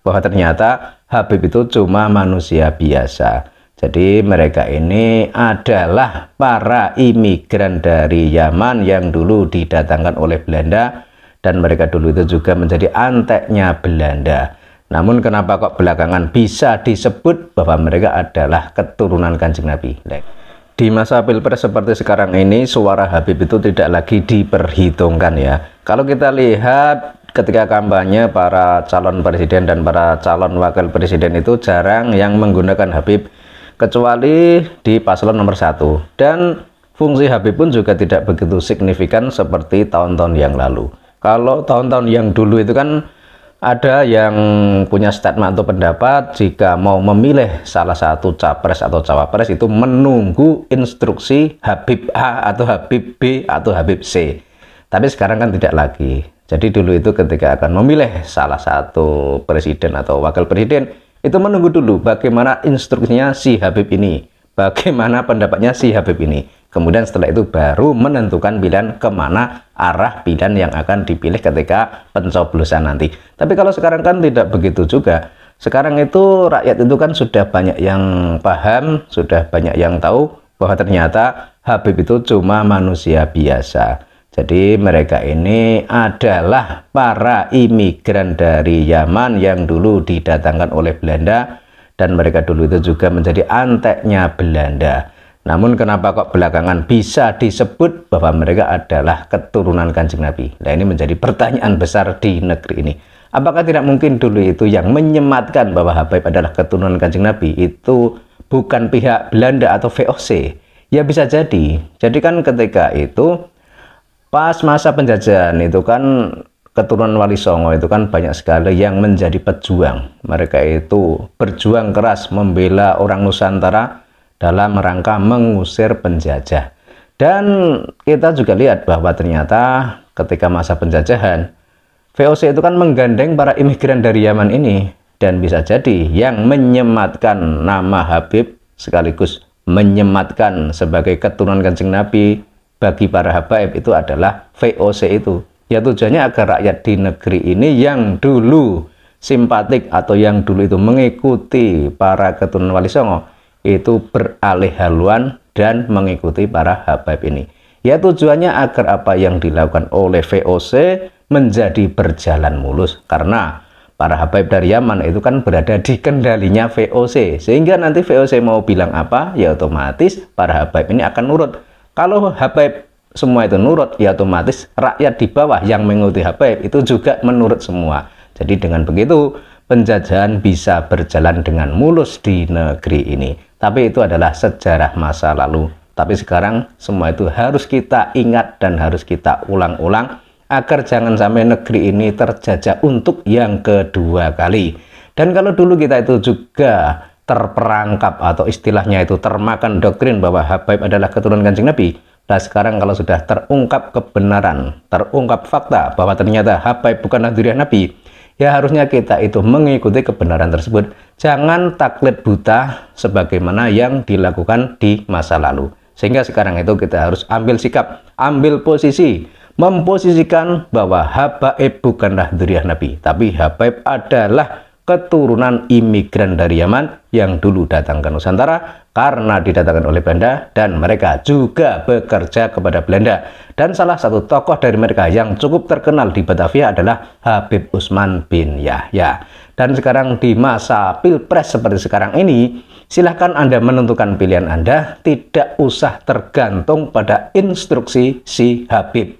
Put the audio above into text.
bahwa ternyata Habib itu cuma manusia biasa. Jadi mereka ini adalah para imigran dari Yaman yang dulu didatangkan oleh Belanda dan mereka dulu itu juga menjadi anteknya Belanda. Namun kenapa kok belakangan bisa disebut bahwa mereka adalah keturunan kanjeng Nabi? Di masa pilpres seperti sekarang ini suara Habib itu tidak lagi diperhitungkan ya. Kalau kita lihat ketika kampanye para calon presiden dan para calon wakil presiden itu jarang yang menggunakan Habib kecuali di paslon nomor satu dan fungsi Habib pun juga tidak begitu signifikan seperti tahun-tahun yang lalu kalau tahun-tahun yang dulu itu kan ada yang punya statement atau pendapat jika mau memilih salah satu capres atau cawapres itu menunggu instruksi Habib A atau Habib B atau Habib C. Tapi sekarang kan tidak lagi. Jadi dulu itu ketika akan memilih salah satu presiden atau wakil presiden, itu menunggu dulu bagaimana instruksinya si Habib ini, bagaimana pendapatnya si Habib ini. Kemudian setelah itu baru menentukan pilihan kemana arah pilihan yang akan dipilih ketika pencoblosan nanti. Tapi kalau sekarang kan tidak begitu juga. Sekarang itu rakyat itu kan sudah banyak yang paham, sudah banyak yang tahu bahwa ternyata Habib itu cuma manusia biasa jadi mereka ini adalah para imigran dari Yaman yang dulu didatangkan oleh Belanda dan mereka dulu itu juga menjadi anteknya Belanda. Namun kenapa kok belakangan bisa disebut bahwa mereka adalah keturunan kanjeng Nabi? Nah ini menjadi pertanyaan besar di negeri ini. Apakah tidak mungkin dulu itu yang menyematkan bahwa Habaib adalah keturunan kanjeng Nabi itu bukan pihak Belanda atau VOC? Ya bisa jadi. Jadi kan ketika itu Pas masa penjajahan itu kan keturunan Wali Songo itu kan banyak sekali yang menjadi pejuang. Mereka itu berjuang keras membela orang Nusantara dalam rangka mengusir penjajah. Dan kita juga lihat bahwa ternyata ketika masa penjajahan, VOC itu kan menggandeng para imigran dari Yaman ini dan bisa jadi yang menyematkan nama Habib sekaligus menyematkan sebagai keturunan kencing Nabi bagi para habaib itu adalah VOC itu. Ya tujuannya agar rakyat di negeri ini yang dulu simpatik atau yang dulu itu mengikuti para keturunan Wali Songo itu beralih haluan dan mengikuti para habaib ini. Ya tujuannya agar apa yang dilakukan oleh VOC menjadi berjalan mulus karena para habaib dari Yaman itu kan berada di kendalinya VOC sehingga nanti VOC mau bilang apa ya otomatis para habaib ini akan nurut kalau Habaib semua itu nurut, ya otomatis rakyat di bawah yang mengikuti Habaib itu juga menurut semua. Jadi dengan begitu, penjajahan bisa berjalan dengan mulus di negeri ini. Tapi itu adalah sejarah masa lalu. Tapi sekarang semua itu harus kita ingat dan harus kita ulang-ulang agar jangan sampai negeri ini terjajah untuk yang kedua kali. Dan kalau dulu kita itu juga terperangkap atau istilahnya itu termakan doktrin bahwa Habaib adalah keturunan kancing Nabi. Nah sekarang kalau sudah terungkap kebenaran, terungkap fakta bahwa ternyata Habaib bukanlah diri Nabi, ya harusnya kita itu mengikuti kebenaran tersebut. Jangan taklid buta sebagaimana yang dilakukan di masa lalu. Sehingga sekarang itu kita harus ambil sikap, ambil posisi, memposisikan bahwa habaib bukanlah diri Nabi, tapi habaib adalah keturunan imigran dari Yaman yang dulu datang ke Nusantara karena didatangkan oleh Belanda dan mereka juga bekerja kepada Belanda. Dan salah satu tokoh dari mereka yang cukup terkenal di Batavia adalah Habib Usman bin Yahya. Dan sekarang di masa Pilpres seperti sekarang ini, silahkan Anda menentukan pilihan Anda, tidak usah tergantung pada instruksi si Habib.